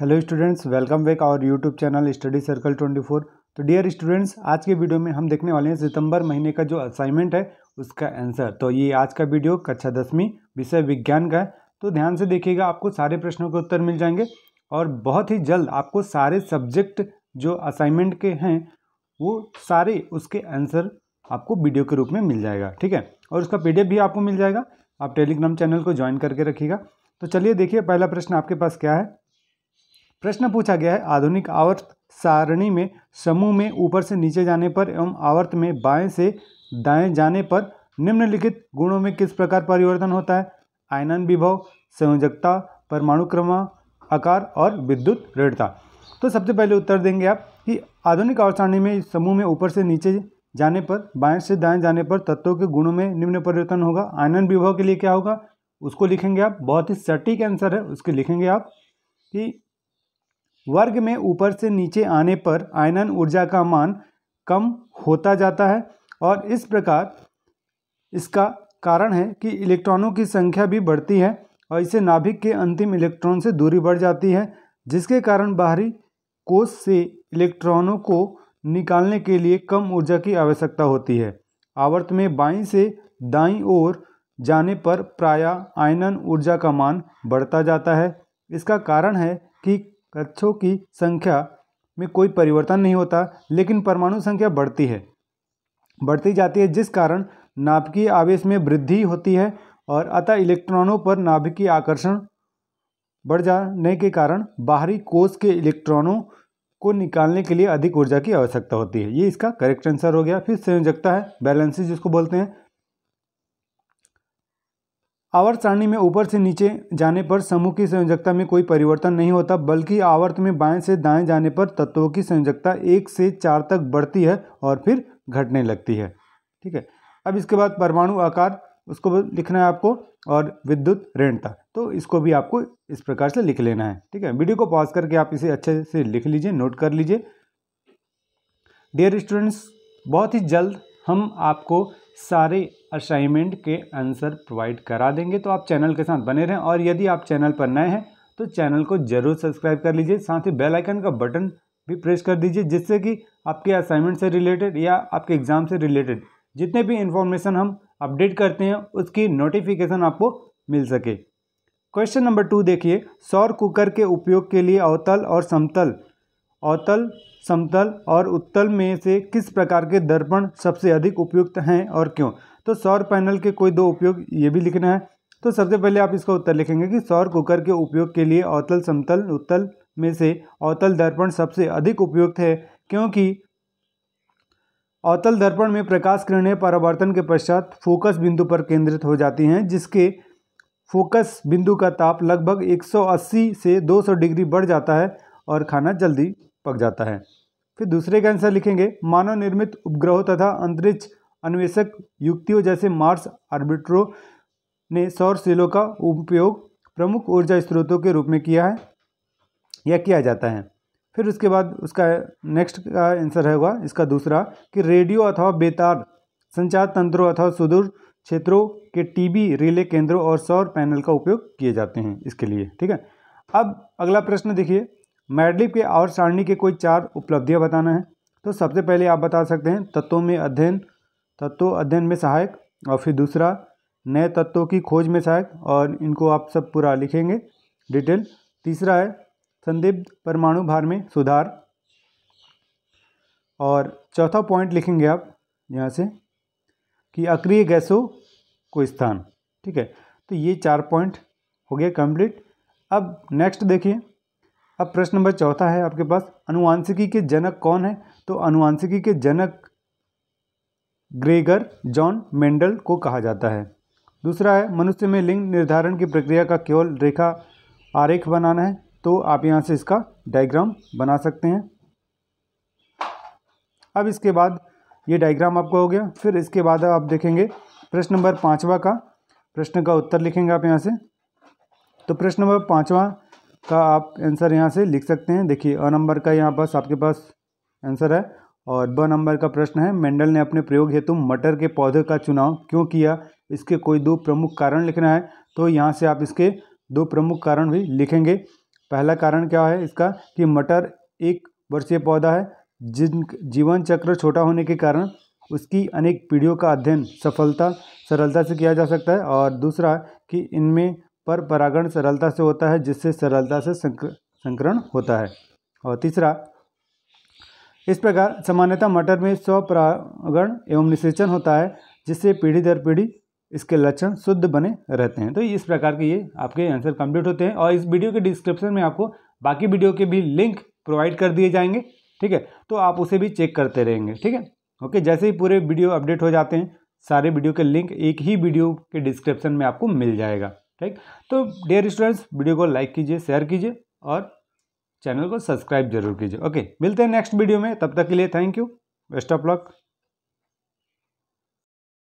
hello students welcome back our YouTube channel study circle 24 तो dear students आज के video में हम देखने वाले हैं सितंबर महीने का जो असाइनमेंट है उसका आंसर तो ये आज का वीडियो कक्षा दसवीं विषय विज्ञान का है तो ध्यान से देखिएगा आपको सारे प्रश्नों के उत्तर मिल जाएंगे और बहुत ही जल्द आपको सारे सब्जेक्ट जो असाइनमेंट के हैं वो सारे उसके आंसर आपको वीडियो के रूप में मिल जाएगा ठीक है और उसका पी भी आपको मिल जाएगा आप टेलीग्राम चैनल को ज्वाइन करके रखिएगा तो चलिए देखिए पहला प्रश्न आपके पास क्या है प्रश्न पूछा गया है आधुनिक आवर्त सारणी में समूह में ऊपर से नीचे जाने पर एवं आवर्त में बाएं से दाएं जाने पर निम्नलिखित गुणों में किस प्रकार परिवर्तन होता है आयनन विभव संयोजकता परमाणु क्रमा आकार और विद्युत दृढ़ता तो सबसे पहले उत्तर देंगे आप कि आधुनिक आवर्त सारणी में समूह में ऊपर से नीचे जाने पर बाएं से दाएं जाने पर तत्वों के गुणों में निम्न परिवर्तन होगा आयनन विभव के लिए क्या होगा उसको लिखेंगे आप बहुत ही सटीक आंसर है उसके लिखेंगे आप कि वर्ग में ऊपर से नीचे आने पर आयनन ऊर्जा का मान कम होता जाता है और इस प्रकार इसका कारण है कि इलेक्ट्रॉनों की संख्या भी बढ़ती है और इसे नाभिक के अंतिम इलेक्ट्रॉन से दूरी बढ़ जाती है जिसके कारण बाहरी कोष से इलेक्ट्रॉनों को निकालने के लिए कम ऊर्जा की आवश्यकता होती है आवर्त में बाईं से दाईं ओर जाने पर प्राय आयनन ऊर्जा का मान बढ़ता जाता है इसका कारण है कि कक्षों की संख्या में कोई परिवर्तन नहीं होता लेकिन परमाणु संख्या बढ़ती है बढ़ती जाती है जिस कारण नाभिकीय आवेश में वृद्धि होती है और अतः इलेक्ट्रॉनों पर नाभिकीय आकर्षण बढ़ जाने के कारण बाहरी कोष के इलेक्ट्रॉनों को निकालने के लिए अधिक ऊर्जा की आवश्यकता होती है ये इसका करेक्ट आंसर हो गया फिर संयोजकता है बैलेंसिस जिसको बोलते हैं आवर्त सारणी में ऊपर से नीचे जाने पर समूह की संयोजकता में कोई परिवर्तन नहीं होता बल्कि आवर्त में बाएं से दाएं जाने पर तत्वों की संयोजकता एक से चार तक बढ़ती है और फिर घटने लगती है ठीक है अब इसके बाद परमाणु आकार उसको लिखना है आपको और विद्युत ऋणता तो इसको भी आपको इस प्रकार से लिख लेना है ठीक है वीडियो को पॉज करके आप इसे अच्छे से लिख लीजिए नोट कर लीजिए डियर स्टूडेंट्स बहुत ही जल्द हम आपको सारे असाइनमेंट के आंसर प्रोवाइड करा देंगे तो आप चैनल के साथ बने रहें और यदि आप चैनल पर नए हैं तो चैनल को जरूर सब्सक्राइब कर लीजिए साथ ही बेल आइकन का बटन भी प्रेस कर दीजिए जिससे कि आपके असाइनमेंट से रिलेटेड या आपके एग्ज़ाम से रिलेटेड जितने भी इन्फॉर्मेशन हम अपडेट करते हैं उसकी नोटिफिकेशन आपको मिल सके क्वेश्चन नंबर टू देखिए सौर कुकर के उपयोग के लिए अवतल और समतल अवतल समतल और उत्तल में से किस प्रकार के दर्पण सबसे अधिक उपयुक्त हैं और क्यों तो सौर पैनल के कोई दो उपयोग ये भी लिखना है तो सबसे पहले आप इसका उत्तर लिखेंगे कि सौर कुकर के उपयोग के लिए अवतल समतल उत्तल में से अवतल दर्पण सबसे अधिक उपयुक्त है क्योंकि अवतल दर्पण में प्रकाश किरणें परावर्तन के पश्चात फोकस बिंदु पर केंद्रित हो जाती हैं जिसके फोकस बिंदु का ताप लगभग 180 से 200 डिग्री बढ़ जाता है और खाना जल्दी पक जाता है फिर दूसरे का आंसर लिखेंगे मानव निर्मित उपग्रहों तथा अंतरिक्ष अन्वेषक युक्तियों जैसे मार्स आर्बिट्रो ने सौर सेलों का उपयोग प्रमुख ऊर्जा स्रोतों के रूप में किया है या किया जाता है फिर उसके बाद उसका नेक्स्ट का आंसर होगा इसका दूसरा कि रेडियो अथवा बेतार संचार तंत्रों अथवा सुदूर क्षेत्रों के टीबी रिले केंद्रों और सौर पैनल का उपयोग किए जाते हैं इसके लिए ठीक है अब अगला प्रश्न देखिए मैडलिप के और सारणी के कोई चार उपलब्धियाँ बताना है तो सबसे पहले आप बता सकते हैं तत्वों में अध्ययन तत्व अध्ययन में सहायक और फिर दूसरा नए तत्वों की खोज में सहायक और इनको आप सब पूरा लिखेंगे डिटेल तीसरा है संदिग्ध परमाणु भार में सुधार और चौथा पॉइंट लिखेंगे आप यहाँ से कि अक्रिय गैसों को स्थान ठीक है तो ये चार पॉइंट हो गया कंप्लीट अब नेक्स्ट देखिए अब प्रश्न नंबर चौथा है आपके पास अनुवांशिकी के जनक कौन है तो अनुवांशिकी के जनक ग्रेगर जॉन मेंडल को कहा जाता है दूसरा है मनुष्य में लिंग निर्धारण की प्रक्रिया का केवल रेखा आरेख बनाना है तो आप यहाँ से इसका डायग्राम बना सकते हैं अब इसके बाद ये डायग्राम आपका हो गया फिर इसके बाद आप देखेंगे प्रश्न नंबर पाँचवा का प्रश्न का उत्तर लिखेंगे आप यहाँ से तो प्रश्न नंबर पाँचवा का आप आंसर यहाँ से लिख सकते हैं देखिए अ नंबर का यहाँ पास आपके पास आंसर है और ब नंबर का प्रश्न है मेंडल ने अपने प्रयोग हेतु मटर के पौधे का चुनाव क्यों किया इसके कोई दो प्रमुख कारण लिखना है तो यहाँ से आप इसके दो प्रमुख कारण भी लिखेंगे पहला कारण क्या है इसका कि मटर एक वर्षीय पौधा है जिन जीवन चक्र छोटा होने के कारण उसकी अनेक पीढ़ियों का अध्ययन सफलता सरलता से किया जा सकता है और दूसरा कि इनमें पर परागण सरलता से होता है जिससे सरलता से संकरण होता है और तीसरा इस प्रकार सामान्यतः मटर में स्वपरागण एवं निषेचन होता है जिससे पीढ़ी दर पीढ़ी इसके लक्षण शुद्ध बने रहते हैं तो इस प्रकार के ये आपके आंसर कंप्लीट होते हैं और इस वीडियो के डिस्क्रिप्शन में आपको बाकी वीडियो के भी लिंक प्रोवाइड कर दिए जाएंगे ठीक है तो आप उसे भी चेक करते रहेंगे ठीक है ओके जैसे ही पूरे वीडियो अपडेट हो जाते हैं सारे वीडियो के लिंक एक ही वीडियो के डिस्क्रिप्शन में आपको मिल जाएगा ठीक तो डियर स्टूडेंट्स वीडियो को लाइक कीजिए शेयर कीजिए और चैनल को सब्सक्राइब जरूर कीजिए ओके मिलते हैं नेक्स्ट वीडियो में तब तक के लिए thank you best of luck